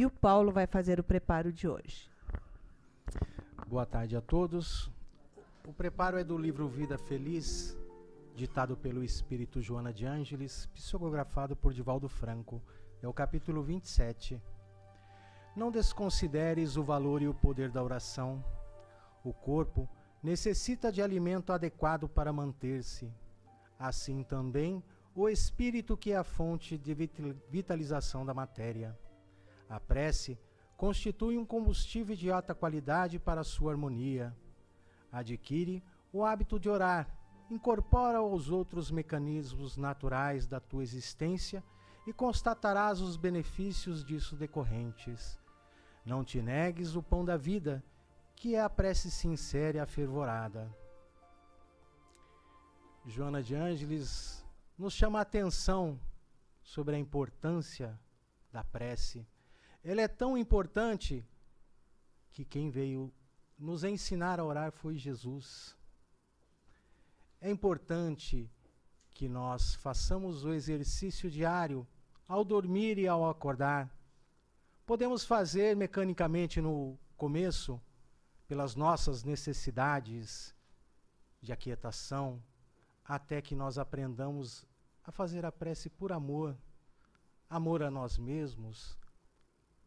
E o Paulo vai fazer o preparo de hoje. Boa tarde a todos. O preparo é do livro Vida Feliz, ditado pelo espírito Joana de Ângeles, psicografado por Divaldo Franco. É o capítulo 27. Não desconsideres o valor e o poder da oração. O corpo necessita de alimento adequado para manter-se. Assim também o espírito que é a fonte de vitalização da matéria. A prece constitui um combustível de alta qualidade para a sua harmonia. Adquire o hábito de orar, incorpora aos outros mecanismos naturais da tua existência e constatarás os benefícios disso decorrentes. Não te negues o pão da vida, que é a prece sincera e afervorada. Joana de Ângeles nos chama a atenção sobre a importância da prece ele é tão importante que quem veio nos ensinar a orar foi Jesus. É importante que nós façamos o exercício diário ao dormir e ao acordar. Podemos fazer mecanicamente no começo, pelas nossas necessidades de aquietação, até que nós aprendamos a fazer a prece por amor, amor a nós mesmos,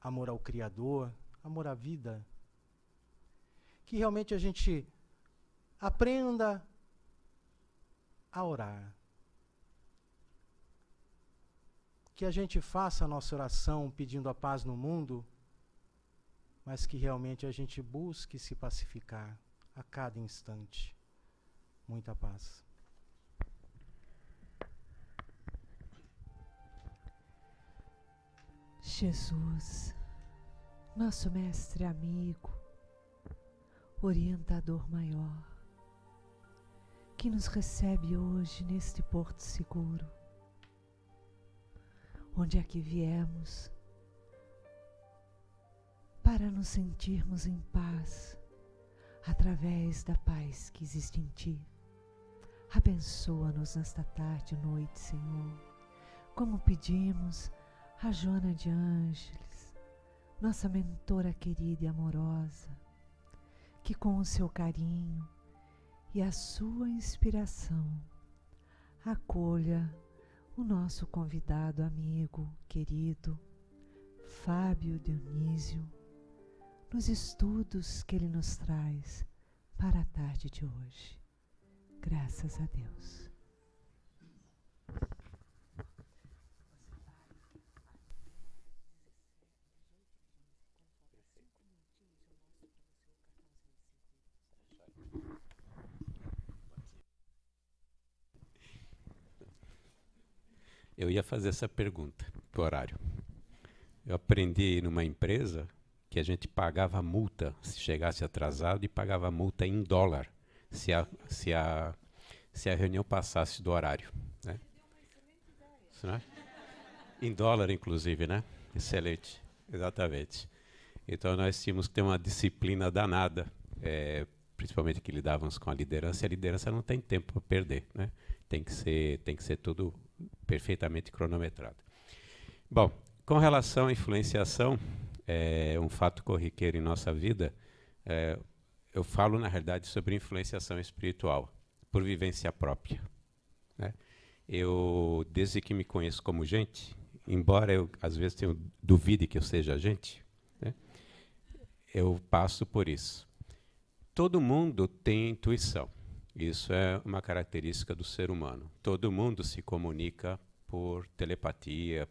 amor ao Criador, amor à vida. Que realmente a gente aprenda a orar. Que a gente faça a nossa oração pedindo a paz no mundo, mas que realmente a gente busque se pacificar a cada instante. Muita paz. Jesus, nosso mestre amigo, orientador maior, que nos recebe hoje neste porto seguro, onde aqui é viemos para nos sentirmos em paz através da paz que existe em Ti. Abençoa-nos nesta tarde e noite, Senhor, como pedimos a Joana de Ângeles, nossa mentora querida e amorosa, que com o seu carinho e a sua inspiração acolha o nosso convidado amigo querido Fábio Dionísio nos estudos que ele nos traz para a tarde de hoje. Graças a Deus. Eu ia fazer essa pergunta do horário. Eu aprendi numa empresa que a gente pagava multa se chegasse atrasado e pagava multa em dólar se a, se a, se a reunião passasse do horário. Né? né? Em dólar, inclusive, né? Excelente, exatamente. Então nós tínhamos que ter uma disciplina danada, é, principalmente que lidávamos com a liderança. E a liderança não tem tempo para perder, né? Tem que ser, tem que ser tudo perfeitamente cronometrado. Bom, com relação à influenciação, é um fato corriqueiro em nossa vida, é, eu falo, na realidade, sobre influenciação espiritual, por vivência própria. Né? Eu, desde que me conheço como gente, embora eu, às vezes, tenha duvide que eu seja gente, né? eu passo por isso. Todo mundo tem intuição. Isso é uma característica do ser humano. Todo mundo se comunica por telepatia,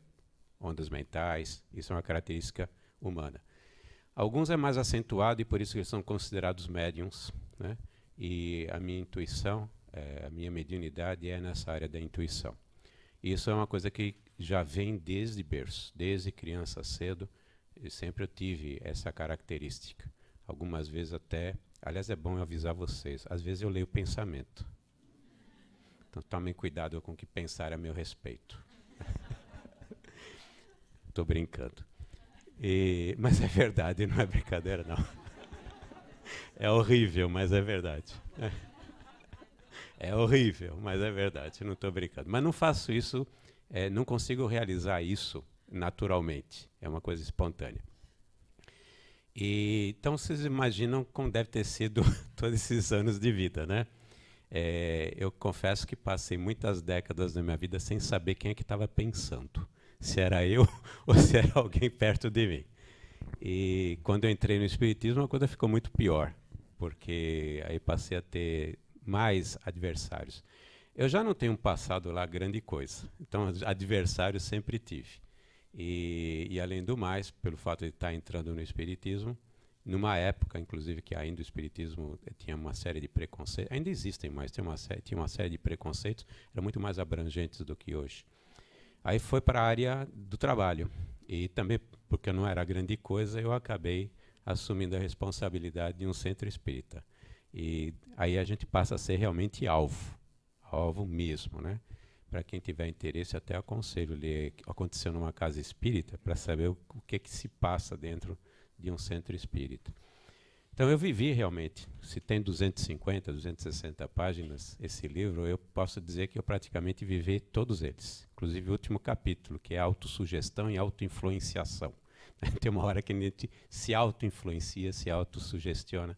ondas mentais. Isso é uma característica humana. Alguns é mais acentuado e por isso eles são considerados médiums. Né? E a minha intuição, é, a minha mediunidade é nessa área da intuição. Isso é uma coisa que já vem desde berço, desde criança cedo. E sempre eu tive essa característica. Algumas vezes até Aliás, é bom eu avisar vocês. Às vezes eu leio pensamento. Então tomem cuidado com o que pensar a meu respeito. Estou brincando. E, mas é verdade, não é brincadeira, não. É horrível, mas é verdade. É horrível, mas é verdade, não estou brincando. Mas não faço isso, é, não consigo realizar isso naturalmente. É uma coisa espontânea. E, então vocês imaginam como deve ter sido todos esses anos de vida, né? É, eu confesso que passei muitas décadas da minha vida sem saber quem é que estava pensando, se era eu ou se era alguém perto de mim. E quando eu entrei no espiritismo, a coisa ficou muito pior, porque aí passei a ter mais adversários. Eu já não tenho um passado lá grande coisa, então adversários sempre tive. E, e, além do mais, pelo fato de estar tá entrando no espiritismo, numa época, inclusive, que ainda o espiritismo eh, tinha uma série de preconceitos, ainda existem, mas tinha uma, série, tinha uma série de preconceitos, eram muito mais abrangentes do que hoje. Aí foi para a área do trabalho. E também, porque não era grande coisa, eu acabei assumindo a responsabilidade de um centro espírita. E aí a gente passa a ser realmente alvo, alvo mesmo, né? Para quem tiver interesse, até aconselho ler Aconteceu numa Casa Espírita para saber o, o que, que se passa dentro de um centro espírita. Então eu vivi realmente. Se tem 250, 260 páginas esse livro, eu posso dizer que eu praticamente vivi todos eles. Inclusive o último capítulo, que é autossugestão e autoinfluenciação. tem uma hora que a gente se autoinfluencia, se auto sugestiona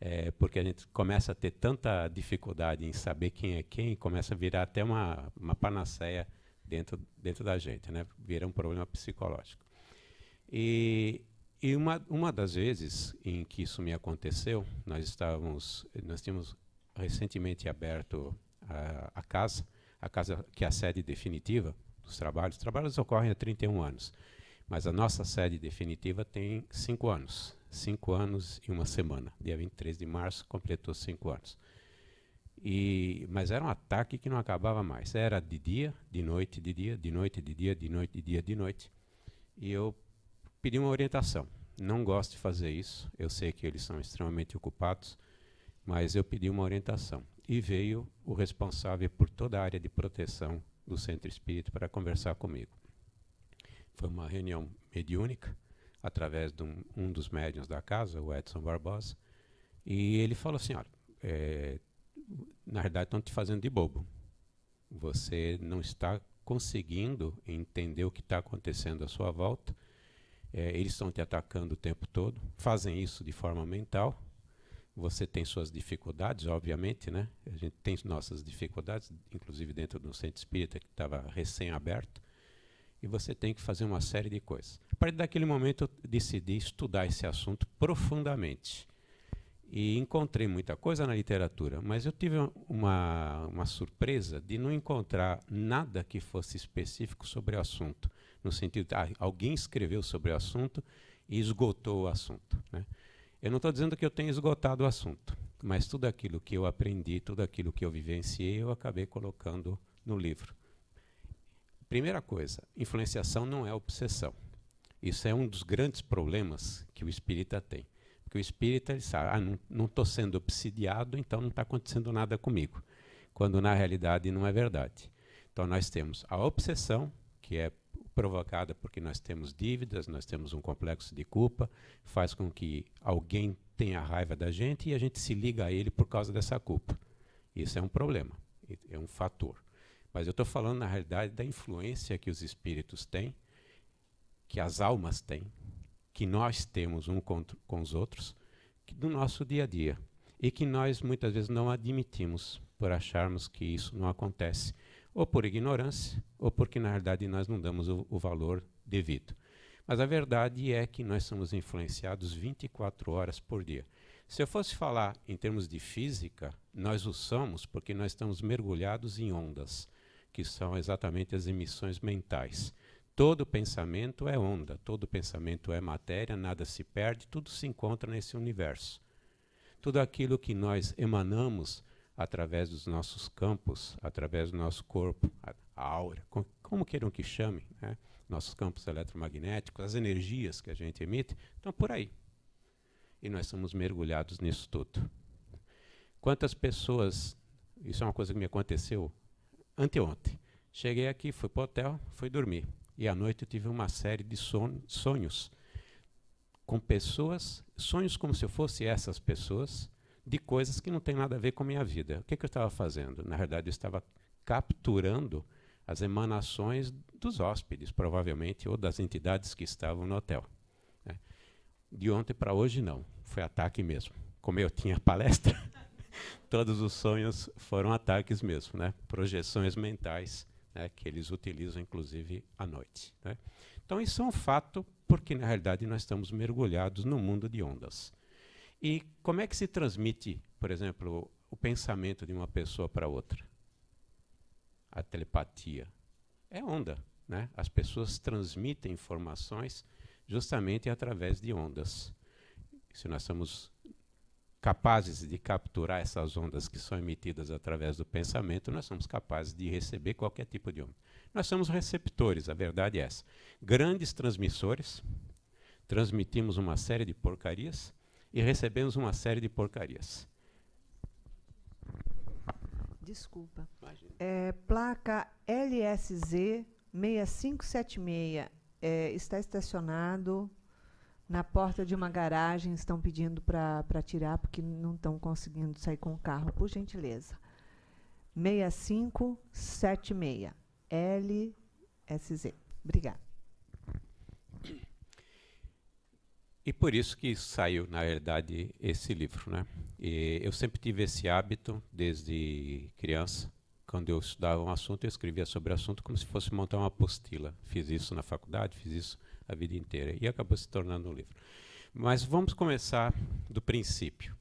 é, porque a gente começa a ter tanta dificuldade em saber quem é quem, começa a virar até uma, uma panaceia dentro, dentro da gente, né? vira um problema psicológico. E, e uma, uma das vezes em que isso me aconteceu, nós estávamos, nós tínhamos recentemente aberto a, a casa, a casa que é a sede definitiva dos trabalhos. Os trabalhos ocorrem há 31 anos, mas a nossa sede definitiva tem 5 anos cinco anos e uma semana. Dia 23 de março, completou cinco anos. E, mas era um ataque que não acabava mais. Era de dia, de noite, de dia, de noite, de dia, de noite, de dia, de noite. E eu pedi uma orientação. Não gosto de fazer isso. Eu sei que eles são extremamente ocupados, mas eu pedi uma orientação. E veio o responsável por toda a área de proteção do Centro Espírito para conversar comigo. Foi uma reunião mediúnica através de um, um dos médiuns da casa, o Edson Barbosa, e ele falou assim, olha, é, na verdade estão te fazendo de bobo. Você não está conseguindo entender o que está acontecendo à sua volta. É, eles estão te atacando o tempo todo, fazem isso de forma mental. Você tem suas dificuldades, obviamente, né? A gente tem nossas dificuldades, inclusive dentro do centro espírita que estava recém-aberto e você tem que fazer uma série de coisas. A partir daquele momento, eu decidi estudar esse assunto profundamente. E encontrei muita coisa na literatura, mas eu tive uma, uma surpresa de não encontrar nada que fosse específico sobre o assunto. No sentido, de, ah, alguém escreveu sobre o assunto e esgotou o assunto. Né? Eu não estou dizendo que eu tenha esgotado o assunto, mas tudo aquilo que eu aprendi, tudo aquilo que eu vivenciei, eu acabei colocando no livro. Primeira coisa, influenciação não é obsessão. Isso é um dos grandes problemas que o espírita tem. Porque o espírita ele sabe, ah, não estou sendo obsidiado, então não está acontecendo nada comigo. Quando na realidade não é verdade. Então nós temos a obsessão, que é provocada porque nós temos dívidas, nós temos um complexo de culpa, faz com que alguém tenha raiva da gente e a gente se liga a ele por causa dessa culpa. Isso é um problema, é um fator. Mas eu estou falando, na realidade, da influência que os espíritos têm, que as almas têm, que nós temos um com os outros, do nosso dia a dia. E que nós muitas vezes não admitimos por acharmos que isso não acontece, ou por ignorância, ou porque na realidade nós não damos o, o valor devido. Mas a verdade é que nós somos influenciados 24 horas por dia. Se eu fosse falar em termos de física, nós o somos porque nós estamos mergulhados em ondas que são exatamente as emissões mentais. Todo pensamento é onda, todo pensamento é matéria, nada se perde, tudo se encontra nesse universo. Tudo aquilo que nós emanamos através dos nossos campos, através do nosso corpo, a, aura, com, como queiram que chamem, né? nossos campos eletromagnéticos, as energias que a gente emite, estão por aí. E nós somos mergulhados nisso tudo. Quantas pessoas, isso é uma coisa que me aconteceu anteontem. Cheguei aqui, fui para o hotel, fui dormir. E à noite eu tive uma série de sonhos com pessoas, sonhos como se eu fosse essas pessoas, de coisas que não têm nada a ver com a minha vida. O que, que eu estava fazendo? Na verdade, eu estava capturando as emanações dos hóspedes, provavelmente, ou das entidades que estavam no hotel. Né? De ontem para hoje, não. Foi ataque mesmo. Como eu tinha palestra, todos os sonhos foram ataques mesmo, né? projeções mentais né? que eles utilizam, inclusive, à noite. Né? Então, isso é um fato, porque, na realidade, nós estamos mergulhados no mundo de ondas. E como é que se transmite, por exemplo, o pensamento de uma pessoa para outra? A telepatia. É onda. Né? As pessoas transmitem informações justamente através de ondas. Se nós estamos capazes de capturar essas ondas que são emitidas através do pensamento, nós somos capazes de receber qualquer tipo de onda. Nós somos receptores, a verdade é essa. Grandes transmissores, transmitimos uma série de porcarias e recebemos uma série de porcarias. Desculpa. É, placa LSZ 6576 é, está estacionado na porta de uma garagem, estão pedindo para tirar porque não estão conseguindo sair com o carro, por gentileza. 6576 LSZ. Obrigada. E por isso que saiu, na verdade, esse livro. Né? E eu sempre tive esse hábito desde criança. Quando eu estudava um assunto, eu escrevia sobre o assunto como se fosse montar uma apostila. Fiz isso na faculdade, fiz isso a vida inteira. E acabou se tornando um livro. Mas vamos começar do princípio.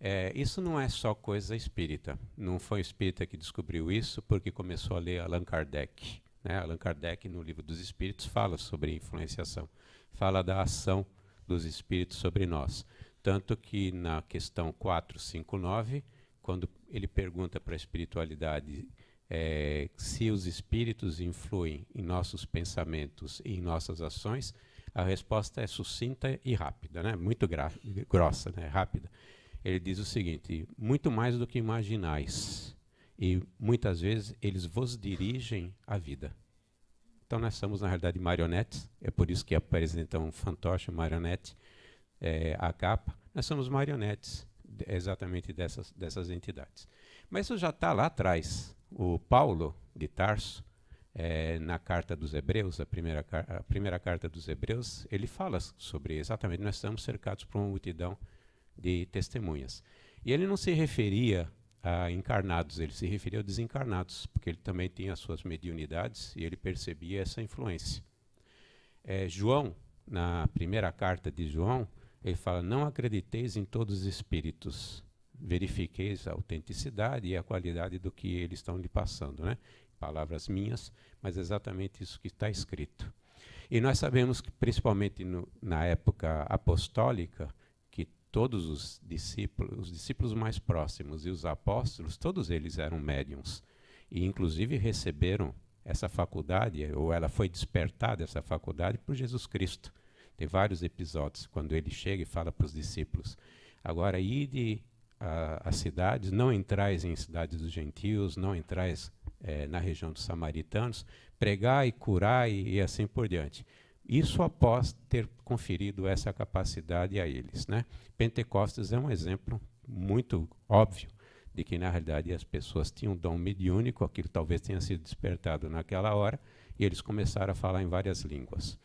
É, isso não é só coisa espírita. Não foi o espírita que descobriu isso porque começou a ler Allan Kardec. Né? Allan Kardec, no Livro dos Espíritos, fala sobre influenciação, fala da ação dos espíritos sobre nós. Tanto que na questão 459, quando ele pergunta para a espiritualidade é, se os espíritos influem em nossos pensamentos e em nossas ações, a resposta é sucinta e rápida, né? muito grossa, né? rápida. Ele diz o seguinte: muito mais do que imaginais, e muitas vezes eles vos dirigem a vida. Então nós somos, na realidade, marionetes, é por isso que apresentam um fantoche, marionete, é, a capa. Nós somos marionetes exatamente dessas, dessas entidades. Mas isso já está lá atrás. O Paulo de Tarso, é, na carta dos Hebreus, a primeira, a primeira carta dos Hebreus, ele fala sobre exatamente nós estamos cercados por uma multidão de testemunhas. E ele não se referia a encarnados, ele se referia a desencarnados, porque ele também tinha as suas mediunidades e ele percebia essa influência. É, João, na primeira carta de João, ele fala: Não acrediteis em todos os espíritos, verifiqueis a autenticidade e a qualidade do que eles estão lhe passando, né? Palavras minhas, mas exatamente isso que está escrito. E nós sabemos que, principalmente no, na época apostólica, que todos os discípulos, os discípulos mais próximos e os apóstolos, todos eles eram médiums. E, inclusive, receberam essa faculdade, ou ela foi despertada, essa faculdade, por Jesus Cristo. Tem vários episódios quando ele chega e fala para os discípulos: Agora, ide às cidades, não entrais em cidades dos gentios, não entrais é, na região dos samaritanos, pregar e curar e, e, assim por diante. Isso após ter conferido essa capacidade a eles. Né? Pentecostes é um exemplo muito óbvio de que, na realidade, as pessoas tinham um dom mediúnico, aquilo talvez tenha sido despertado naquela hora, e eles começaram a falar em várias línguas.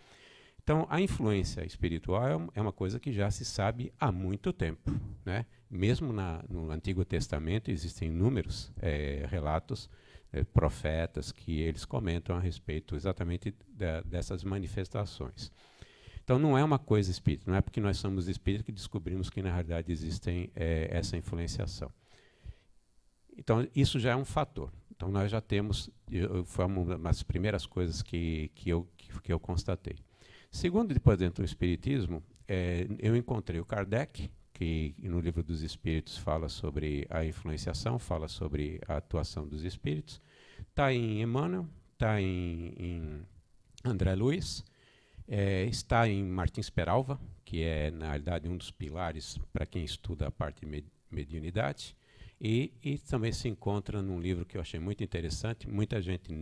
Então, a influência espiritual é, é uma coisa que já se sabe há muito tempo. Né? Mesmo na, no Antigo Testamento existem inúmeros é, relatos, é, profetas, que eles comentam a respeito exatamente dessas manifestações. Então, não é uma coisa espírita, não é porque nós somos espíritos que descobrimos que, na realidade, existem é, essa influenciação. Então, isso já é um fator. Então, nós já temos, eu, foi uma das primeiras coisas que, que, eu, que, que eu constatei. Segundo depois dentro do Espiritismo, é, eu encontrei o Kardec, que no livro dos Espíritos fala sobre a influenciação, fala sobre a atuação dos Espíritos. Está em Emmanuel, está em, em, André Luiz, é, está em Martins Peralva, que é, na realidade, um dos pilares para quem estuda a parte de mediunidade. E, e, também se encontra num livro que eu achei muito interessante, muita gente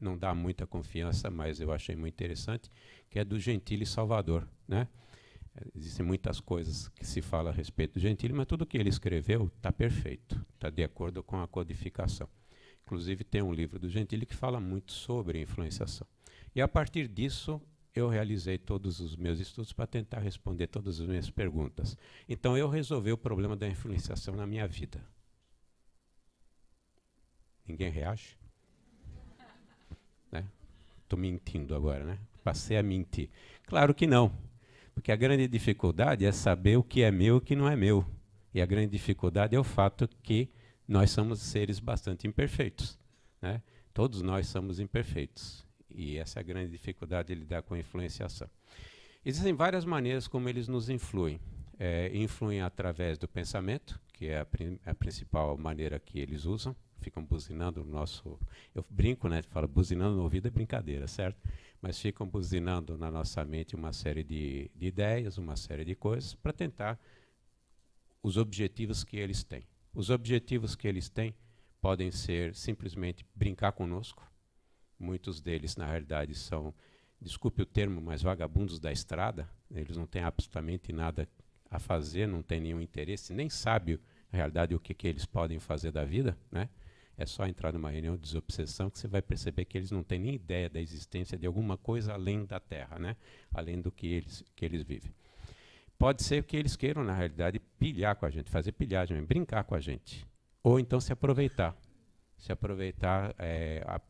não dá muita confiança, mas eu achei muito interessante, que é do Gentile Salvador. Né? Existem muitas coisas que se fala a respeito do Gentile, mas tudo que ele escreveu está perfeito, está de acordo com a codificação. Inclusive, tem um livro do Gentile que fala muito sobre influenciação. E a partir disso, eu realizei todos os meus estudos para tentar responder todas as minhas perguntas. Então, eu resolvi o problema da influenciação na minha vida. Ninguém reage? Estou mentindo agora, né? Passei a mentir. Claro que não. Porque a grande dificuldade é saber o que é meu e o que não é meu. E a grande dificuldade é o fato que nós somos seres bastante imperfeitos. Né? Todos nós somos imperfeitos. E essa é a grande dificuldade de lidar com a influenciação. Existem várias maneiras como eles nos influem. É, influem através do pensamento, que é a, a principal maneira que eles usam ficam buzinando no nosso. Eu brinco, né? Falo, buzinando no ouvido é brincadeira, certo? Mas ficam buzinando na nossa mente uma série de, de ideias, uma série de coisas, para tentar os objetivos que eles têm. Os objetivos que eles têm podem ser simplesmente brincar conosco. Muitos deles, na realidade, são, desculpe o termo, mas vagabundos da estrada. Eles não têm absolutamente nada a fazer, não têm nenhum interesse, nem sabem, na realidade, o que, que eles podem fazer da vida. Né? É só entrar numa reunião de desobsessão que você vai perceber que eles não têm nem ideia da existência de alguma coisa além da Terra, né? além do que eles, que eles vivem. Pode ser que eles queiram, na realidade, pilhar com a gente, fazer pilhagem, brincar com a gente. Ou então se aproveitar. Se aproveitar é, a,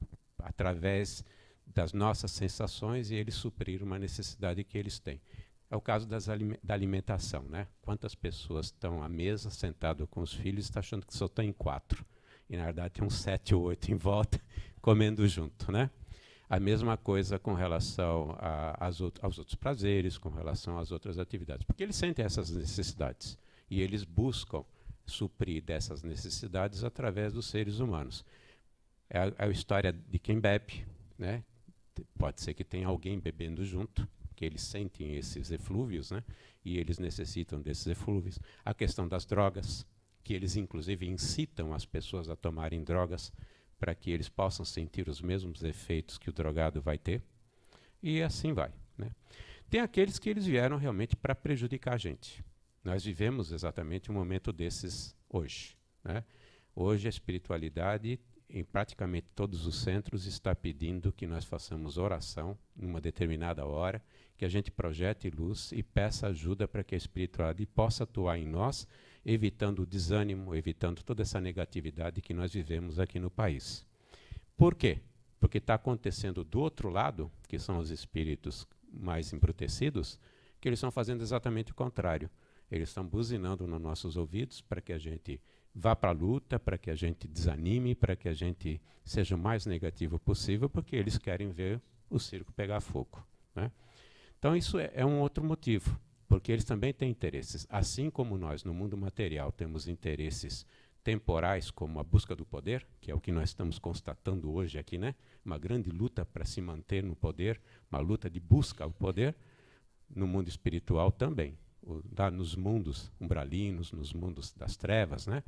através das nossas sensações e eles suprir uma necessidade que eles têm. É o caso das, da alimentação, né? Quantas pessoas estão à mesa, sentado com os filhos, está achando que só tem quatro? E na verdade tem uns sete ou oito em volta comendo junto, né? A mesma coisa com relação a, out aos outros prazeres, com relação às outras atividades, porque eles sentem essas necessidades e eles buscam suprir dessas necessidades através dos seres humanos. É a, é a história de quem bebe, né? Pode ser que tenha alguém bebendo junto, que eles sentem esses eflúvios, né? E eles necessitam desses eflúvios. A questão das drogas, que eles inclusive incitam as pessoas a tomarem drogas para que eles possam sentir os mesmos efeitos que o drogado vai ter. E assim vai. Né? Tem aqueles que eles vieram realmente para prejudicar a gente. Nós vivemos exatamente um momento desses hoje. Né? Hoje a espiritualidade, em praticamente todos os centros, está pedindo que nós façamos oração numa determinada hora, que a gente projete luz e peça ajuda para que a espiritualidade possa atuar em nós evitando o desânimo, evitando toda essa negatividade que nós vivemos aqui no país. Por quê? Porque está acontecendo do outro lado, que são os espíritos mais embrutecidos, que eles estão fazendo exatamente o contrário. Eles estão buzinando nos nossos ouvidos para que a gente vá para a luta, para que a gente desanime, para que a gente seja o mais negativo possível, porque eles querem ver o circo pegar fogo. Né? Então, isso é, é um outro motivo porque eles também têm interesses. Assim como nós, no mundo material, temos interesses temporais, como a busca do poder, que é o que nós estamos constatando hoje aqui, né? uma grande luta para se manter no poder, uma luta de busca ao poder, no mundo espiritual também. O, da, nos mundos umbralinos, nos mundos das trevas, né?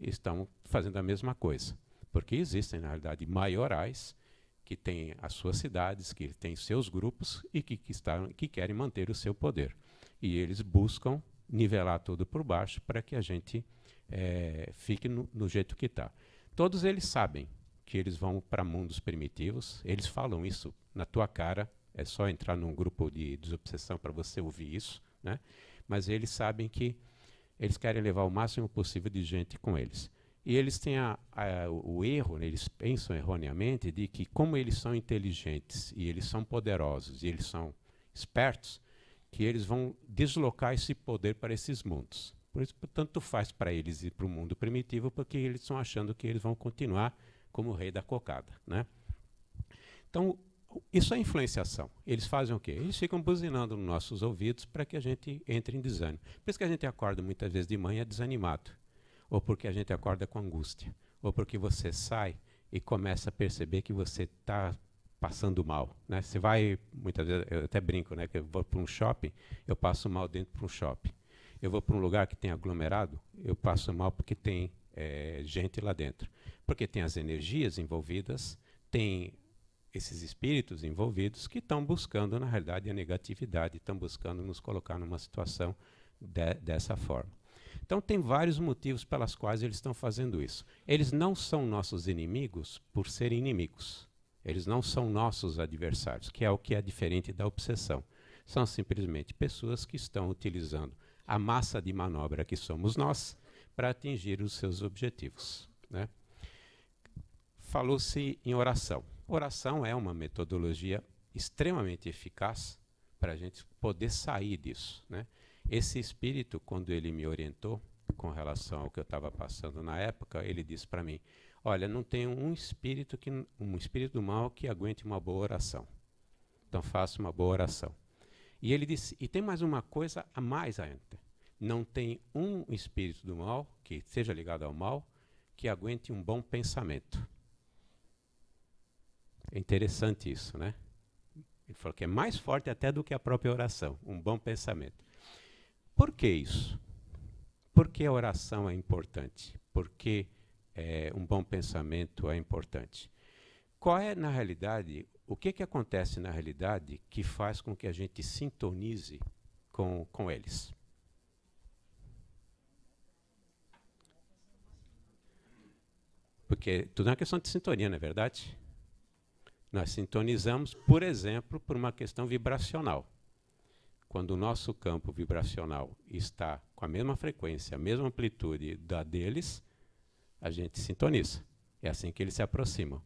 estão fazendo a mesma coisa. Porque existem, na realidade, maiorais que têm as suas cidades, que têm seus grupos e que, que, estão, que querem manter o seu poder. E eles buscam nivelar tudo por baixo para que a gente é, fique no, no jeito que está. Todos eles sabem que eles vão para mundos primitivos, eles falam isso na tua cara, é só entrar num grupo de desobsessão para você ouvir isso, né? mas eles sabem que eles querem levar o máximo possível de gente com eles. E eles têm a, a, o erro, né, eles pensam erroneamente, de que como eles são inteligentes e eles são poderosos e eles são espertos, que eles vão deslocar esse poder para esses mundos. Por isso, tanto faz para eles ir para o mundo primitivo, porque eles estão achando que eles vão continuar como o rei da cocada. Né? Então, isso é influenciação. Eles fazem o quê? Eles ficam buzinando nos nossos ouvidos para que a gente entre em desânimo. Por isso que a gente acorda muitas vezes de manhã desanimado, ou porque a gente acorda com angústia, ou porque você sai e começa a perceber que você está passando mal. Né? Você vai, muitas vezes, eu até brinco, né? Que eu vou para um shopping, eu passo mal dentro para um shopping. Eu vou para um lugar que tem aglomerado, eu passo mal porque tem é, gente lá dentro. Porque tem as energias envolvidas, tem esses espíritos envolvidos que estão buscando, na realidade, a negatividade, estão buscando nos colocar numa situação de, dessa forma. Então, tem vários motivos pelas quais eles estão fazendo isso. Eles não são nossos inimigos por serem inimigos. Eles não são nossos adversários, que é o que é diferente da obsessão. São simplesmente pessoas que estão utilizando a massa de manobra que somos nós para atingir os seus objetivos. Né? Falou-se em oração. Oração é uma metodologia extremamente eficaz para a gente poder sair disso. Né? Esse espírito, quando ele me orientou com relação ao que eu estava passando na época, ele disse para mim: Olha, não tem um espírito que um espírito do mal que aguente uma boa oração. Então faça uma boa oração. E ele disse, e tem mais uma coisa a mais ainda. Não tem um espírito do mal que seja ligado ao mal que aguente um bom pensamento. É interessante isso, né? Ele falou que é mais forte até do que a própria oração, um bom pensamento. Por que isso? Por que a oração é importante? Porque é, um bom pensamento é importante. Qual é, na realidade, o que, que acontece na realidade que faz com que a gente sintonize com, com eles? Porque tudo é uma questão de sintonia, não é verdade? Nós sintonizamos, por exemplo, por uma questão vibracional. Quando o nosso campo vibracional está com a mesma frequência, a mesma amplitude da deles, a gente sintoniza. É assim que eles se aproximam.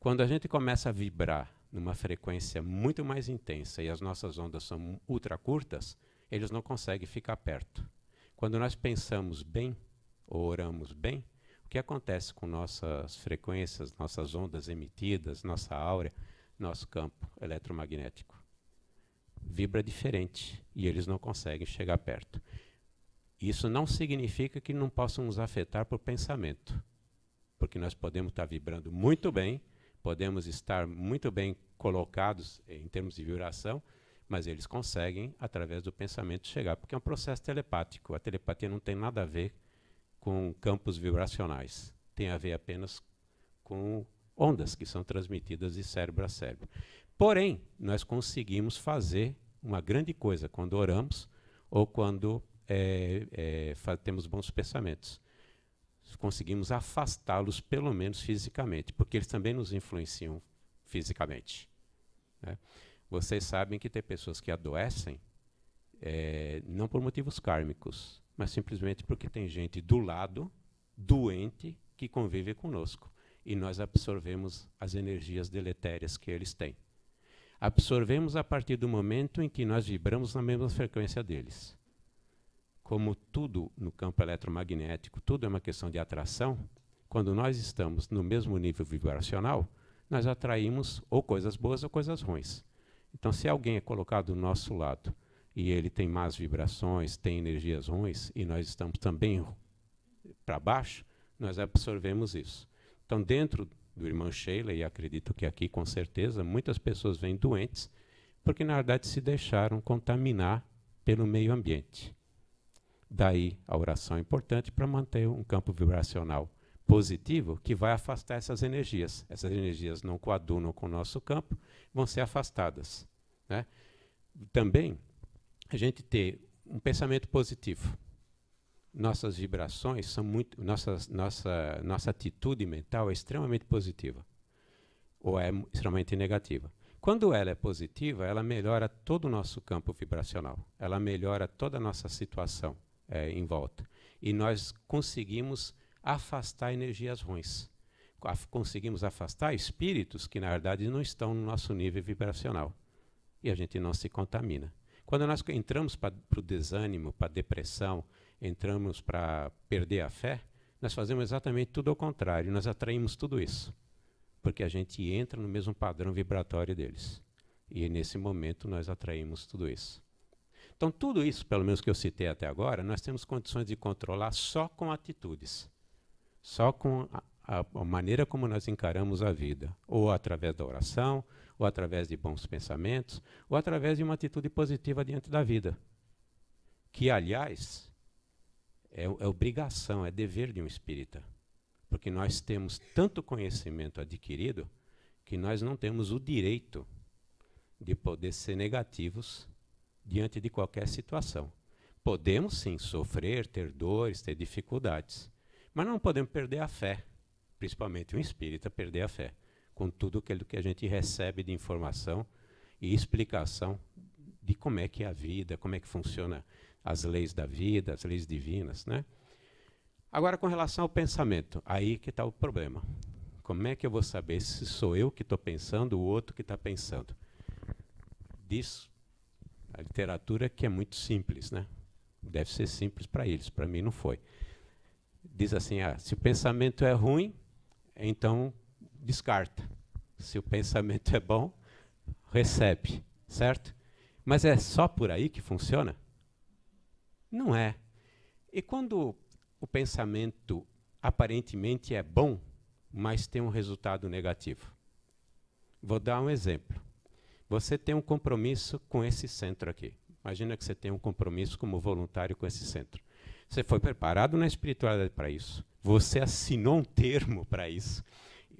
Quando a gente começa a vibrar numa frequência muito mais intensa e as nossas ondas são ultra curtas, eles não conseguem ficar perto. Quando nós pensamos bem, ou oramos bem, o que acontece com nossas frequências, nossas ondas emitidas, nossa áurea, nosso campo eletromagnético? Vibra diferente e eles não conseguem chegar perto. Isso não significa que não possam nos afetar por pensamento, porque nós podemos estar vibrando muito bem, podemos estar muito bem colocados em termos de vibração, mas eles conseguem, através do pensamento, chegar, porque é um processo telepático. A telepatia não tem nada a ver com campos vibracionais, tem a ver apenas com ondas que são transmitidas de cérebro a cérebro. Porém, nós conseguimos fazer uma grande coisa quando oramos ou quando é, é, temos bons pensamentos. Conseguimos afastá-los, pelo menos fisicamente, porque eles também nos influenciam fisicamente. Né? Vocês sabem que tem pessoas que adoecem é, não por motivos kármicos, mas simplesmente porque tem gente do lado, doente, que convive conosco. E nós absorvemos as energias deletérias que eles têm. Absorvemos a partir do momento em que nós vibramos na mesma frequência deles como tudo no campo eletromagnético, tudo é uma questão de atração, quando nós estamos no mesmo nível vibracional, nós atraímos ou coisas boas ou coisas ruins. Então, se alguém é colocado do nosso lado e ele tem más vibrações, tem energias ruins, e nós estamos também para baixo, nós absorvemos isso. Então, dentro do irmão Sheila, e acredito que aqui com certeza, muitas pessoas vêm doentes porque, na verdade, se deixaram contaminar pelo meio ambiente. Daí a oração é importante para manter um campo vibracional positivo que vai afastar essas energias. Essas energias não coadunam com o nosso campo, vão ser afastadas. Né? Também a gente ter um pensamento positivo. Nossas vibrações são muito. Nossa, nossa, nossa atitude mental é extremamente positiva ou é extremamente negativa. Quando ela é positiva, ela melhora todo o nosso campo vibracional, ela melhora toda a nossa situação é, em volta. E nós conseguimos afastar energias ruins. Conseguimos afastar espíritos que, na verdade, não estão no nosso nível vibracional. E a gente não se contamina. Quando nós entramos para o desânimo, para a depressão, entramos para perder a fé, nós fazemos exatamente tudo ao contrário. Nós atraímos tudo isso. Porque a gente entra no mesmo padrão vibratório deles. E nesse momento nós atraímos tudo isso. Então, tudo isso, pelo menos que eu citei até agora, nós temos condições de controlar só com atitudes, só com a, a maneira como nós encaramos a vida, ou através da oração, ou através de bons pensamentos, ou através de uma atitude positiva diante da vida. Que, aliás, é, é obrigação, é dever de um espírita. Porque nós temos tanto conhecimento adquirido que nós não temos o direito de poder ser negativos diante de qualquer situação. Podemos sim sofrer, ter dores, ter dificuldades, mas não podemos perder a fé, principalmente um espírita perder a fé, com tudo aquilo que a gente recebe de informação e explicação de como é que é a vida, como é que funciona as leis da vida, as leis divinas, né? Agora, com relação ao pensamento, aí que está o problema. Como é que eu vou saber se sou eu que estou pensando ou o outro que está pensando? Diz a literatura que é muito simples, né? Deve ser simples para eles, para mim não foi. Diz assim: ah, se o pensamento é ruim, então descarta. Se o pensamento é bom, recebe, certo? Mas é só por aí que funciona? Não é. E quando o pensamento aparentemente é bom, mas tem um resultado negativo? Vou dar um exemplo. Você tem um compromisso com esse centro aqui. Imagina que você tem um compromisso como voluntário com esse centro. Você foi preparado na espiritualidade para isso. Você assinou um termo para isso.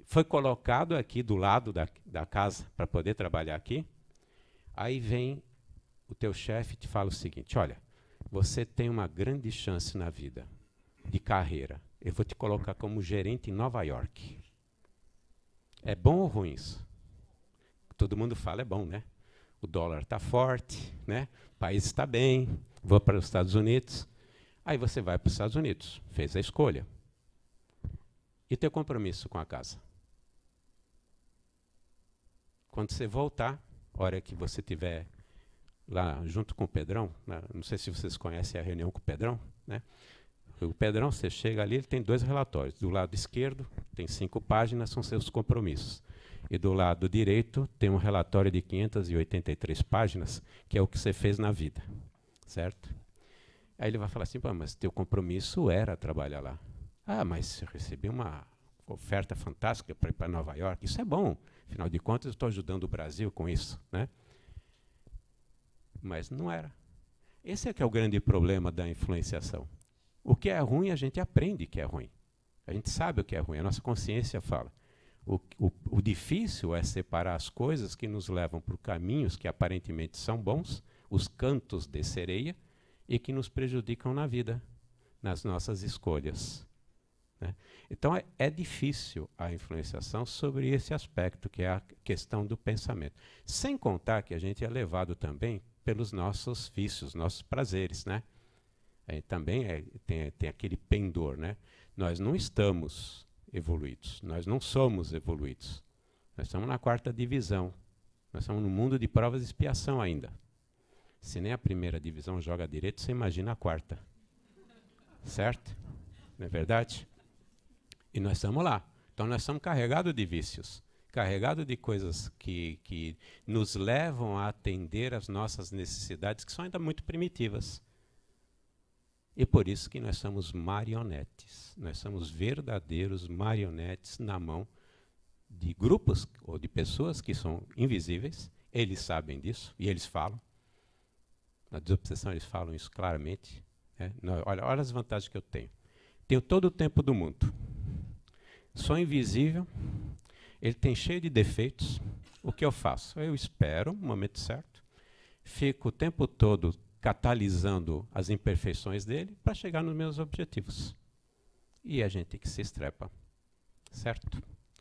Foi colocado aqui do lado da, da casa para poder trabalhar aqui. Aí vem o teu chefe te fala o seguinte: olha, você tem uma grande chance na vida de carreira. Eu vou te colocar como gerente em Nova York. É bom ou ruim isso? todo mundo fala é bom, né? O dólar está forte, né? O país está bem, vou para os Estados Unidos. Aí você vai para os Estados Unidos, fez a escolha. E teu compromisso com a casa? Quando você voltar, hora que você tiver lá junto com o Pedrão, né? não sei se vocês conhecem a reunião com o Pedrão, né? O Pedrão, você chega ali, ele tem dois relatórios. Do lado esquerdo, tem cinco páginas, são seus compromissos. E do lado direito tem um relatório de 583 páginas, que é o que você fez na vida, certo? Aí ele vai falar assim, mas teu compromisso era trabalhar lá. Ah, mas eu recebi uma oferta fantástica para ir para Nova York. Isso é bom. Afinal de contas, eu estou ajudando o Brasil com isso. Né? Mas não era. Esse é que é o grande problema da influenciação. O que é ruim, a gente aprende que é ruim. A gente sabe o que é ruim, a nossa consciência fala. O, o, o difícil é separar as coisas que nos levam por caminhos que aparentemente são bons, os cantos de sereia, e que nos prejudicam na vida, nas nossas escolhas. Né? Então é, é, difícil a influenciação sobre esse aspecto, que é a questão do pensamento. Sem contar que a gente é levado também pelos nossos vícios, nossos prazeres. Né? É, também é, tem, tem aquele pendor. Né? Nós não estamos evoluídos. Nós não somos evoluídos. Nós estamos na quarta divisão. Nós estamos no mundo de provas e expiação ainda. Se nem a primeira divisão joga direito, você imagina a quarta. Certo? Não é verdade? E nós estamos lá. Então nós estamos carregados de vícios, carregados de coisas que, que nos levam a atender às nossas necessidades, que são ainda muito primitivas. E por isso que nós somos marionetes. Nós somos verdadeiros marionetes na mão de grupos ou de pessoas que são invisíveis. Eles sabem disso e eles falam. Na desobsessão eles falam isso claramente. Né? Não, olha, olha as vantagens que eu tenho. Tenho todo o tempo do mundo. Sou invisível. Ele tem cheio de defeitos. O que eu faço? Eu espero o momento certo. Fico o tempo todo catalisando as imperfeições dele para chegar nos meus objetivos. E a gente que se estrepa. Certo?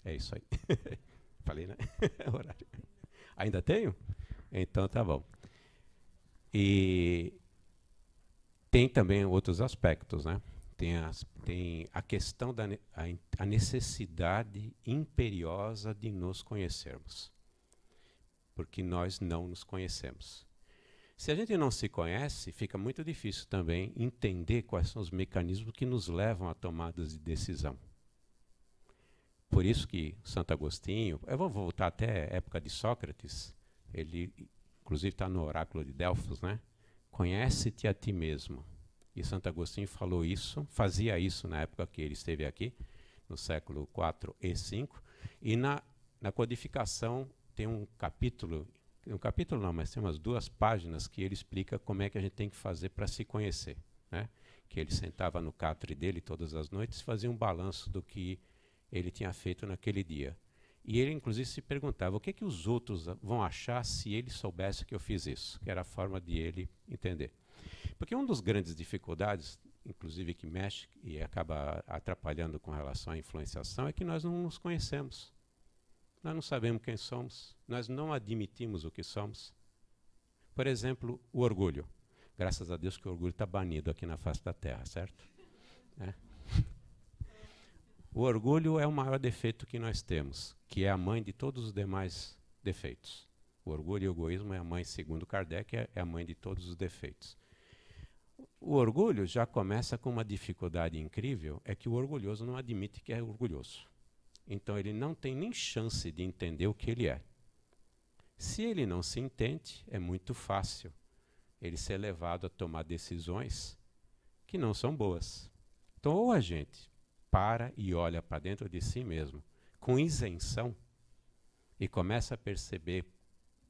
É isso aí. Falei, né? É horário. Ainda tenho? Então tá bom. E tem também outros aspectos, né? Tem, as, tem a questão da a, a necessidade imperiosa de nos conhecermos, porque nós não nos conhecemos. Se a gente não se conhece, fica muito difícil também entender quais são os mecanismos que nos levam a tomadas de decisão. Por isso que Santo Agostinho, eu vou voltar até a época de Sócrates, ele inclusive está no oráculo de Delfos, né? Conhece-te a ti mesmo. E Santo Agostinho falou isso, fazia isso na época que ele esteve aqui, no século 4 e 5, e na, na codificação tem um capítulo um capítulo não, mas tem umas duas páginas que ele explica como é que a gente tem que fazer para se conhecer. Né? Que ele sentava no catre dele todas as noites e fazia um balanço do que ele tinha feito naquele dia. E ele, inclusive, se perguntava o que, é que os outros vão achar se ele soubesse que eu fiz isso, que era a forma de ele entender. Porque uma das grandes dificuldades, inclusive que mexe e acaba atrapalhando com relação à influenciação, é que nós não nos conhecemos. Nós não sabemos quem somos, nós não admitimos o que somos. Por exemplo, o orgulho. Graças a Deus que o orgulho está banido aqui na face da terra, certo? É. O orgulho é o maior defeito que nós temos, que é a mãe de todos os demais defeitos. O orgulho e o egoísmo é a mãe, segundo Kardec, é, é a mãe de todos os defeitos. O orgulho já começa com uma dificuldade incrível, é que o orgulhoso não admite que é orgulhoso. Então ele não tem nem chance de entender o que ele é. Se ele não se entende, é muito fácil ele ser levado a tomar decisões que não são boas. Então, ou a gente para e olha para dentro de si mesmo com isenção e começa a perceber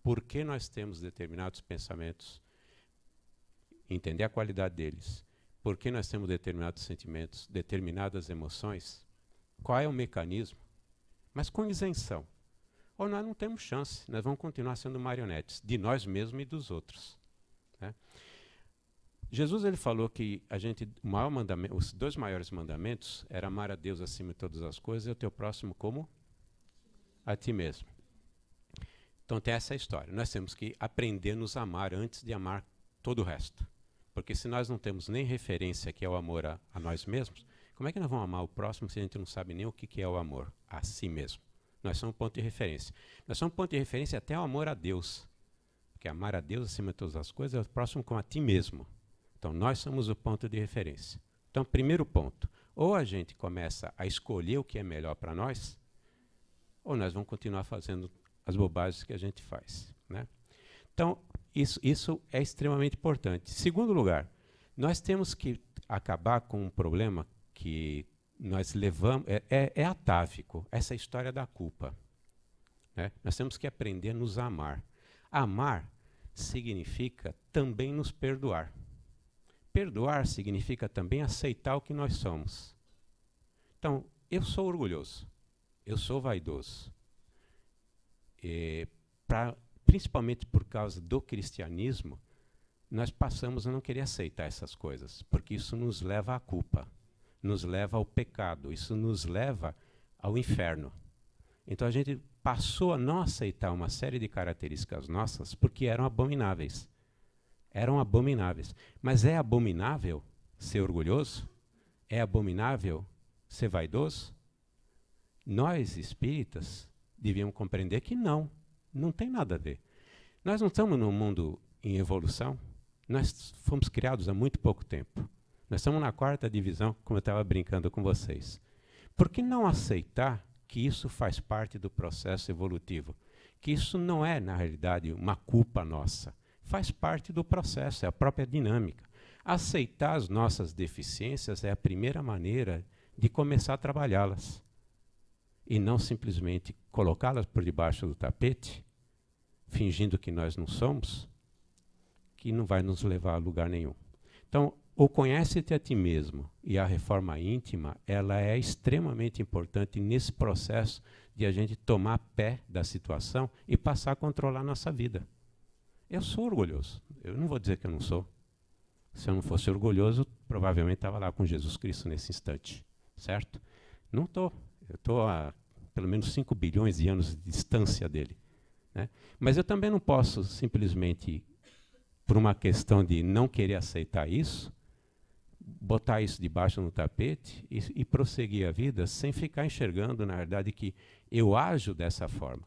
por que nós temos determinados pensamentos, entender a qualidade deles, por que nós temos determinados sentimentos, determinadas emoções, qual é o mecanismo, mas com isenção. Ou nós não temos chance, nós vamos continuar sendo marionetes de nós mesmos e dos outros. Né? Jesus ele falou que a gente, os dois maiores mandamentos era amar a Deus acima de todas as coisas e o teu próximo como a ti mesmo. Então tem essa história. Nós temos que aprender a nos amar antes de amar todo o resto. Porque se nós não temos nem referência que é o amor a, a nós mesmos, como é que nós vamos amar o próximo se a gente não sabe nem o que, é o amor a si mesmo? Nós somos um ponto de referência. Nós somos um ponto de referência até o amor a Deus. Porque amar a Deus acima de todas as coisas é o próximo com a ti mesmo. Então, nós somos o ponto de referência. Então, primeiro ponto: ou a gente começa a escolher o que é melhor para nós, ou nós vamos continuar fazendo as bobagens que a gente faz. Né? Então, isso, isso é extremamente importante. Segundo lugar, nós temos que acabar com um problema que nós levamos. É, é, é atávico, essa história da culpa. Né? Nós temos que aprender a nos amar. Amar significa também nos perdoar. Perdoar significa também aceitar o que nós somos. Então, eu sou orgulhoso, eu sou vaidoso. E, pra, principalmente por causa do cristianismo, nós passamos a não querer aceitar essas coisas, porque isso nos leva à culpa nos leva ao pecado, isso nos leva ao inferno. Então a gente passou a não aceitar tá, uma série de características nossas porque eram abomináveis. Eram abomináveis. Mas é abominável ser orgulhoso? É abominável ser vaidoso? Nós espíritas devíamos compreender que não, não tem nada a ver. Nós não estamos num mundo em evolução, nós fomos criados há muito pouco tempo. Nós estamos na quarta divisão, como eu estava brincando com vocês. Por que não aceitar que isso faz parte do processo evolutivo? Que isso não é, na realidade, uma culpa nossa. Faz parte do processo, é a própria dinâmica. Aceitar as nossas deficiências é a primeira maneira de começar a trabalhá-las. E não simplesmente colocá-las por debaixo do tapete, fingindo que nós não somos, que não vai nos levar a lugar nenhum. Então, o conhece-te a ti mesmo e a reforma íntima, ela é extremamente importante nesse processo de a gente tomar pé da situação e passar a controlar a nossa vida. Eu sou orgulhoso. Eu não vou dizer que eu não sou. Se eu não fosse orgulhoso, provavelmente estava lá com Jesus Cristo nesse instante, certo? Não estou. Eu estou a pelo menos 5 bilhões de anos de distância dele. Né? Mas eu também não posso simplesmente, por uma questão de não querer aceitar isso, botar isso debaixo no tapete e, e, prosseguir a vida sem ficar enxergando, na verdade, que eu ajo dessa forma.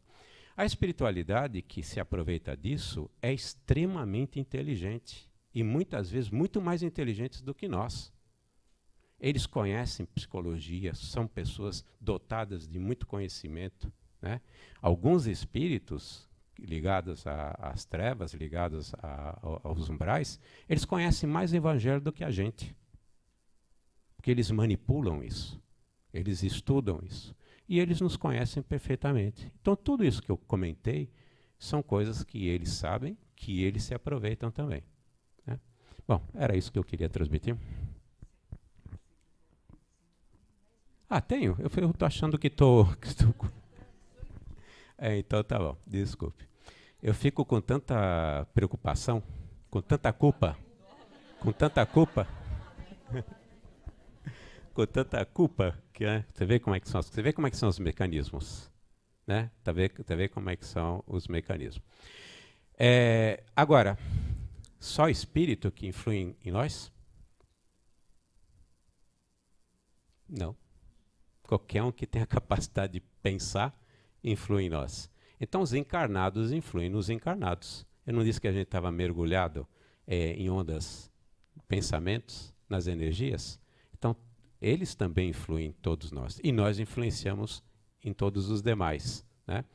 A espiritualidade que se aproveita disso é extremamente inteligente e muitas vezes muito mais inteligente do que nós. Eles conhecem psicologia, são pessoas dotadas de muito conhecimento. Né? Alguns espíritos ligados às trevas, ligados a, a, aos umbrais, eles conhecem mais o evangelho do que a gente. Porque eles manipulam isso, eles estudam isso. E eles nos conhecem perfeitamente. Então, tudo isso que eu comentei são coisas que eles sabem, que eles se aproveitam também. Né? Bom, era isso que eu queria transmitir. Ah, tenho. Eu estou achando que estou. É, então tá bom, desculpe. Eu fico com tanta preocupação, com tanta culpa, com tanta culpa. com tanta culpa que né, você vê como é que são, você vê como é que são os mecanismos, né? Tá vê, tá vê como é que são os mecanismos. É, agora, só espírito que influi em, em nós? Não. Qualquer um que tenha a capacidade de pensar influi em nós. Então, os encarnados influem nos encarnados. Eu não disse que a gente estava mergulhado é, em ondas, pensamentos, nas energias? eles também influem em todos nós. E nós influenciamos em todos os demais. Né?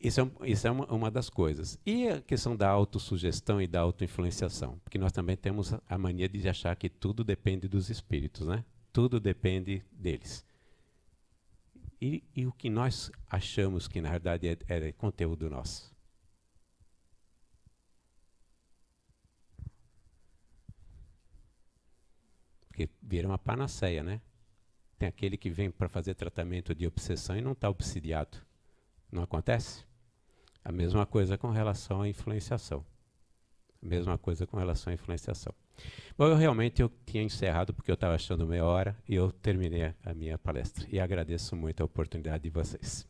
Isso é, isso é uma, uma, das coisas. E a questão da autossugestão e da autoinfluenciação. Porque nós também temos a mania de achar que tudo depende dos espíritos, né? Tudo depende deles. E, e o que nós achamos que, na verdade, é, é conteúdo nosso. Porque vira uma panaceia, né? Tem aquele que vem para fazer tratamento de obsessão e não está obsidiado. Não acontece? A mesma coisa com relação à influenciação. A mesma coisa com relação à influenciação. Bom, eu realmente eu tinha encerrado porque eu estava achando meia hora e eu terminei a minha palestra. E agradeço muito a oportunidade de vocês.